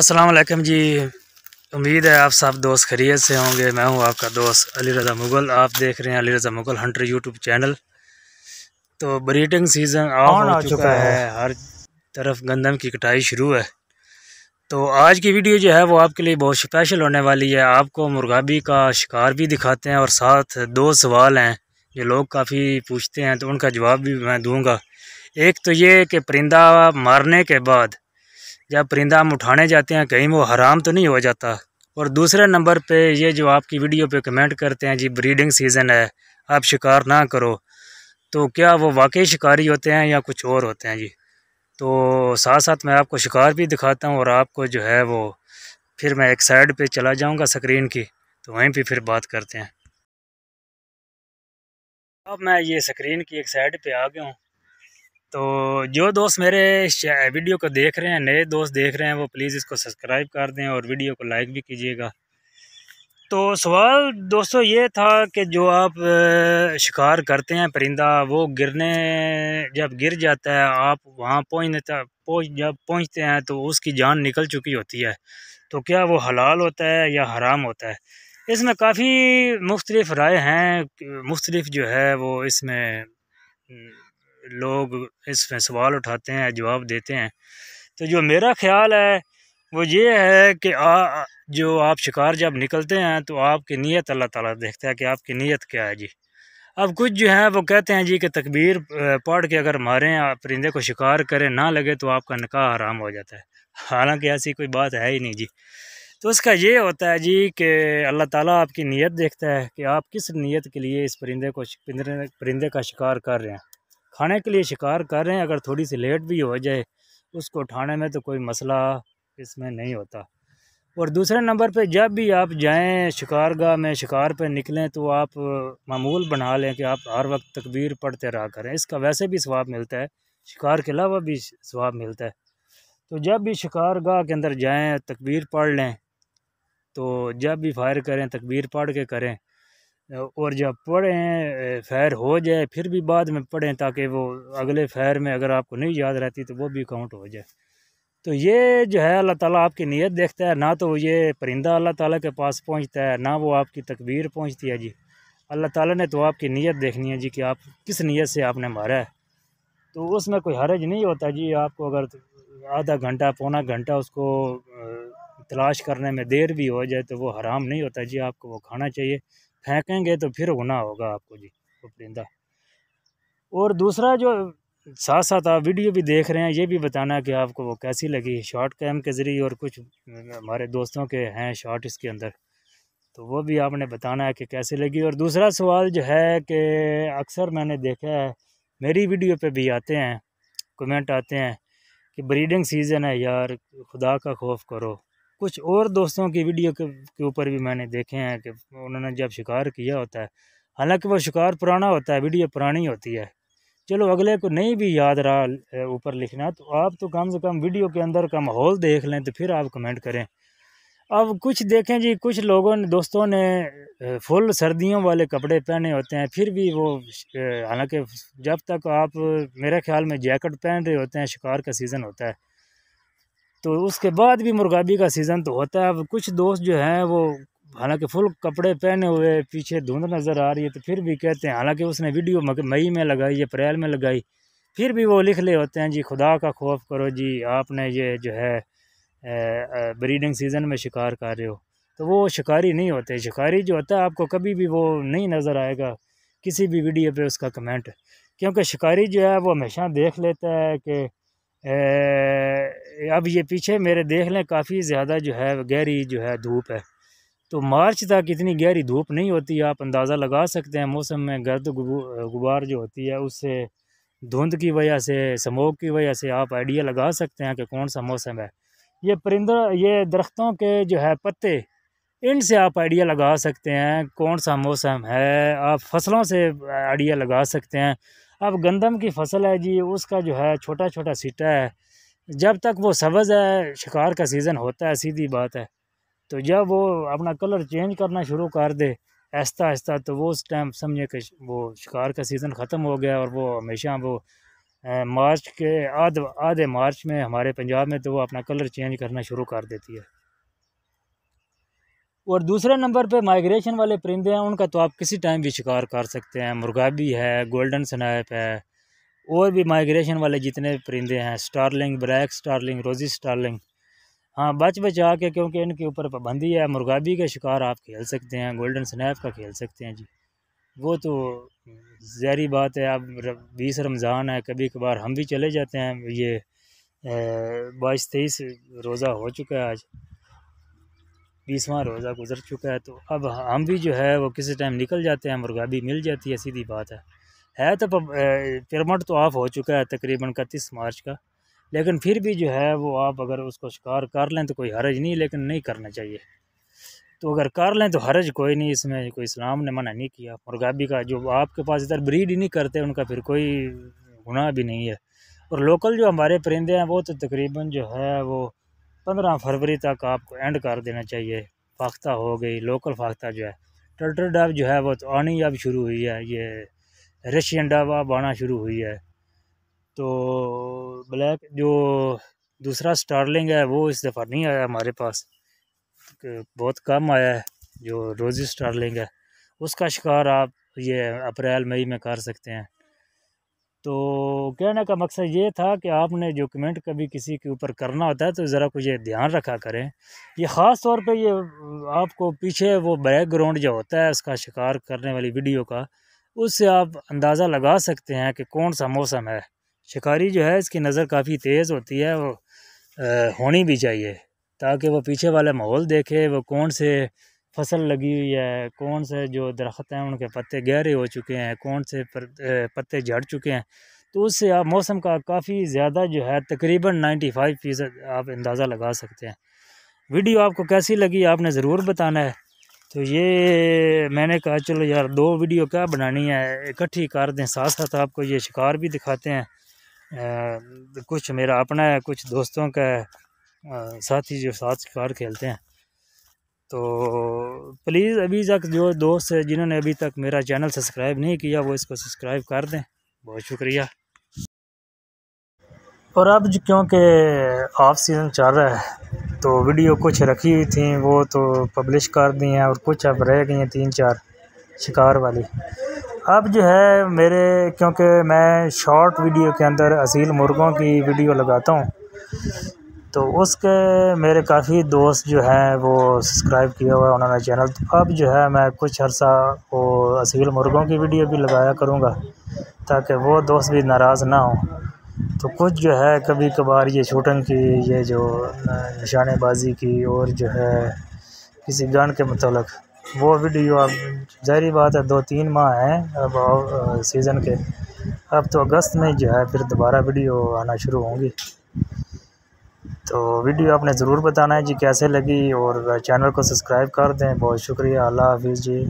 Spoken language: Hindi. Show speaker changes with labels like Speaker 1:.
Speaker 1: असलम जी उम्मीद है आप सब दोस्त खरीत से होंगे मैं हूं आपका दोस्त अली रज़ा मुग़ल आप देख रहे हैं Ali Raza Mughal hunter YouTube channel तो ब्रीडिंग सीज़न ऑन हो चुका है हर तरफ गंदम की कटाई शुरू है तो आज की वीडियो जो है वो आपके लिए बहुत स्पेशल होने वाली है आपको मुर्गाबी का शिकार भी दिखाते हैं और साथ दो सवाल हैं जो लोग काफ़ी पूछते हैं तो उनका जवाब भी मैं दूँगा एक तो ये कि परिंदा मारने के बाद जब परिंदा हम उठाने जाते हैं कहीं वो हराम तो नहीं हो जाता और दूसरे नंबर पे ये जो आपकी वीडियो पे कमेंट करते हैं जी ब्रीडिंग सीज़न है आप शिकार ना करो तो क्या वो वाकई शिकारी होते हैं या कुछ और होते हैं जी तो साथ साथ मैं आपको शिकार भी दिखाता हूँ और आपको जो है वो फिर मैं एक साइड पर चला जाऊँगा स्क्रीन की तो वहीं पर फिर बात करते हैं अब मैं ये स्क्रीन की एक साइड पे आ गया हूँ तो जो दोस्त मेरे वीडियो को देख रहे हैं नए दोस्त देख रहे हैं वो प्लीज़ इसको सब्सक्राइब कर दें और वीडियो को लाइक भी कीजिएगा तो सवाल दोस्तों ये था कि जो आप शिकार करते हैं परिंदा वो गिरने जब गिर जाता है आप वहाँ पहुँचने तक पहुँच जब पहुँचते हैं तो उसकी जान निकल चुकी होती है तो क्या वो हलाल होता है या हराम होता है इसमें काफ़ी मुख्तलिफ़ राय हैं मुख्तलिफ़ जो है वो इसमें लोग इसमें सवाल उठाते हैं जवाब देते हैं तो जो मेरा ख्याल है वो ये है कि आ, जो आप शिकार जब निकलते हैं तो आपकी नीयत अल्लाह ताला देखता है कि आपकी नीयत क्या है जी अब कुछ जो है वो कहते हैं जी कि तकबीर पढ़ के अगर मारें परिंदे को शिकार करें ना लगे तो आपका निकाह हराम हो जाता है हालांकि ऐसी कोई बात है ही नहीं जी तो उसका ये होता है जी कि अल्लाह ताला आपकी नीयत देखता है कि आप किस नीयत के लिए इस परिंदे को परिंदे का शिकार कर रहे हैं खाने के लिए शिकार कर रहे हैं अगर थोड़ी सी लेट भी हो जाए उसको उठाने में तो कोई मसला इसमें नहीं होता और दूसरे नंबर पे जब भी आप जाएं शिकारगाह में शिकार पे निकलें तो आप मामूल बना लें कि आप हर वक्त तकबीर पढ़ते रहा करें इसका वैसे भी स्वाब मिलता है शिकार के अलावा भी स्वाब मिलता है तो जब भी शिकारगाह के अंदर जाएं तकबीर पढ़ लें तो जब भी फायर करें तकबीर पढ़ के करें और जब पढ़ें फ़ैर हो जाए फिर भी बाद में पढ़ें ताकि वो अगले फ़ैर में अगर आपको नहीं याद रहती तो वो भी काउंट हो जाए तो ये जो है अल्लाह ताला आपकी नीयत देखता है ना तो ये परिंदा अल्लाह ताला के पास पहुंचता है ना वो आपकी तकबीर पहुंचती है जी अल्लाह ताला ने तो आपकी नीयत देखनी है जी कि आप किस नीयत से आपने मारा है तो उसमें कोई हरज नहीं होता जी आपको अगर आधा घंटा पौना घंटा उसको तलाश करने में देर भी हो जाए तो वो हराम नहीं होता जी आपको वो खाना चाहिए फेंकेंगे तो फिर होना होगा आपको जी वो परिंदा और दूसरा जो साथ साथ आप वीडियो भी देख रहे हैं ये भी बताना कि आपको वो कैसी लगी शॉर्ट कैम के ज़रिए और कुछ हम्म, हमारे दोस्तों के हैं शॉर्ट इसके अंदर तो वो भी आपने बताना है कि कैसी लगी और दूसरा सवाल जो है कि अक्सर मैंने देखा है मेरी वीडियो पे भी आते हैं कमेंट आते हैं कि ब्रीडिंग सीज़न है यार खुदा का खौफ करो कुछ और दोस्तों की वीडियो के, ऊपर भी मैंने देखे हैं कि उन्होंने जब शिकार किया होता है हालांकि वो शिकार पुराना होता है वीडियो पुरानी होती है चलो अगले को नहीं भी याद रहा ऊपर लिखना तो आप तो कम से कम वीडियो के अंदर का माहौल देख लें तो फिर आप कमेंट करें अब कुछ देखें जी कुछ लोगों ने दोस्तों ने फुल सर्दियों वाले कपड़े पहने होते हैं फिर भी वो हालांकि जब तक आप मेरे ख्याल में जैकेट पहन रहे होते हैं शिकार का सीज़न होता है तो उसके बाद भी मुर्गाबी का सीज़न तो होता है अब कुछ दोस्त जो हैं वो हालांकि फुल कपड़े पहने हुए पीछे धुंध नज़र आ रही है तो फिर भी कहते हैं हालांकि उसने वीडियो मई में लगाई अप्रैल में लगाई फिर भी वो लिख ले होते हैं जी खुदा का खौफ करो जी आपने ये जो है ब्रीडिंग सीज़न में शिकार कर रहे हो तो वो शिकारी नहीं होते शिकारी जो होता है आपको कभी भी वो नहीं नज़र आएगा किसी भी वीडियो पर उसका कमेंट क्योंकि शिकारी जो है वो हमेशा देख लेता है कि अब ये पीछे मेरे देख लें काफ़ी ज़्यादा जो है गहरी जो है धूप है तो मार्च तक इतनी गहरी धूप नहीं होती आप अंदाज़ा लगा सकते हैं मौसम में गर्द गुबार जो होती है उससे धुंध की वजह से स्मोक की वजह से आप आइडिया लगा सकते हैं कि कौन सा मौसम है ये परिंदा ये दरख्तों के जो है पत्ते इनसे आप आइडिया लगा सकते हैं कौन सा मौसम है आप फसलों से आइडिया लगा सकते हैं अब गंदम की फसल है जी उसका जो है छोटा छोटा सीटा है जब तक वो सब्ज़ है शिकार का सीज़न होता है सीधी बात है तो जब वो अपना कलर चेंज करना शुरू कर दे ऐसा ऐसा तो वो उस टाइम समझे कि वो शिकार का सीज़न ख़त्म हो गया और वो हमेशा वो मार्च के आधे आधे मार्च में हमारे पंजाब में तो वो अपना कलर चेंज करना शुरू कर देती है और दूसरे नंबर पे माइग्रेशन वाले परिंदे हैं उनका तो आप किसी टाइम भी शिकार कर सकते हैं मुर्गा भी है गोल्डन स्नैप है और भी माइग्रेशन वाले जितने परिंदे हैं starling black starling rosy starling हाँ बच बचा के क्योंकि इनके ऊपर पाबंदी है भी का शिकार आप खेल सकते हैं गोल्डन स्नैप का खेल सकते हैं जी वो तो जहरी बात है अब बीस रमज़ान है कभी कभार हम भी चले जाते हैं ये बाईस तेईस रोज़ा हो चुका है आज बीसवां रोज़ा गुजर चुका है तो अब हम भी जो है वो किसी टाइम निकल जाते हैं मुर्गा भी मिल जाती है सीधी बात है है तो पेरमट तो ऑफ हो चुका है तकरीबन इकतीस मार्च का लेकिन फिर भी जो है वो आप अगर उसको शिकार कर लें तो कोई हरज नहीं लेकिन नहीं करना चाहिए तो अगर कर लें तो हरज कोई नहीं इसमें कोई इस्लाम ने मना नहीं किया मुर्गाबी का जो आपके पास इधर ब्रीड ही नहीं करते उनका फिर कोई गुनाह भी नहीं है और लोकल जो हमारे परिंदे हैं वो तो तकरीबन जो है वो पंद्रह फरवरी तक आपको एंड कर देना चाहिए फाख्ता हो गई लोकल फाख्ता जो है टर्टल डब जो है वो तो आनी अब शुरू हुई है ये रशियन डब अब आना शुरू हुई है तो ब्लैक जो दूसरा स्टारलिंग है वो इस दफ़ा नहीं आया हमारे पास तो बहुत कम आया है जो रोज़ी स्टारलिंग है उसका शिकार आप ये अप्रैल मई में कर सकते हैं तो कहने का मकसद ये था कि आपने जो कमेंट कभी किसी के ऊपर करना होता है तो ज़रा कुछ ये ध्यान रखा करें ये ख़ास तौर पे ये आपको पीछे वो बैकग्राउंड जो होता है उसका शिकार करने वाली वीडियो का उससे आप अंदाज़ा लगा सकते हैं कि कौन सा मौसम है शिकारी जो है इसकी नज़र काफ़ी तेज़ होती है वो होनी भी चाहिए ताकि वो पीछे वाला माहौल देखे वो कौन से फसल लगी हुई है कौन से जो दरख्त हैं उनके पत्ते गहरे हो चुके हैं कौन से पत्ते झड़ चुके हैं तो उससे आप मौसम का काफ़ी ज़्यादा जो है तकरीबन नाइन्टी फाइव फ़ीसद आप अंदाज़ा लगा सकते हैं वीडियो आपको कैसी लगी आपने ज़रूर बताना है तो ये मैंने कहा चलो यार दो वीडियो क्या बनानी है इकट्ठी कर दें साथ साथ आपको ये शिकार भी दिखाते हैं आ, कुछ मेरा अपना है कुछ दोस्तों का है साथ ही जो साथ शिकार खेलते हैं तो प्लीज़ अभी तक जो दोस्त है जिन्होंने अभी तक मेरा चैनल सब्सक्राइब नहीं किया वो इसको सब्सक्राइब कर दें बहुत शुक्रिया और अब क्योंकि ऑफ सीज़न चल रहा है तो वीडियो कुछ रखी हुई थी वो तो पब्लिश कर दी हैं और कुछ अब रह गई हैं तीन चार शिकार वाली अब जो है मेरे क्योंकि मैं शॉर्ट वीडियो के अंदर असील मुर्गों की वीडियो लगाता हूँ तो उसके मेरे काफ़ी दोस्त जो हैं वो सब्सक्राइब किया हुआ है उन्होंने चैनल तो अब जो है मैं कुछ अरसा वो असील मुर्गों की वीडियो भी लगाया करूँगा ताकि वो दोस्त भी नाराज़ ना हो तो कुछ जो है कभी कभार ये शूटिंग की ये जो निशानेबाजी की और जो है किसी गण के मतलब वो वीडियो अब जहरी बात है दो तीन माह हैं अब सीज़न के अब तो अगस्त में जो है फिर दोबारा वीडियो आना शुरू होंगी तो वीडियो आपने ज़रूर बताना है जी कैसे लगी और चैनल को सब्सक्राइब कर दें बहुत शुक्रिया अल्लाह हाफिज़ जी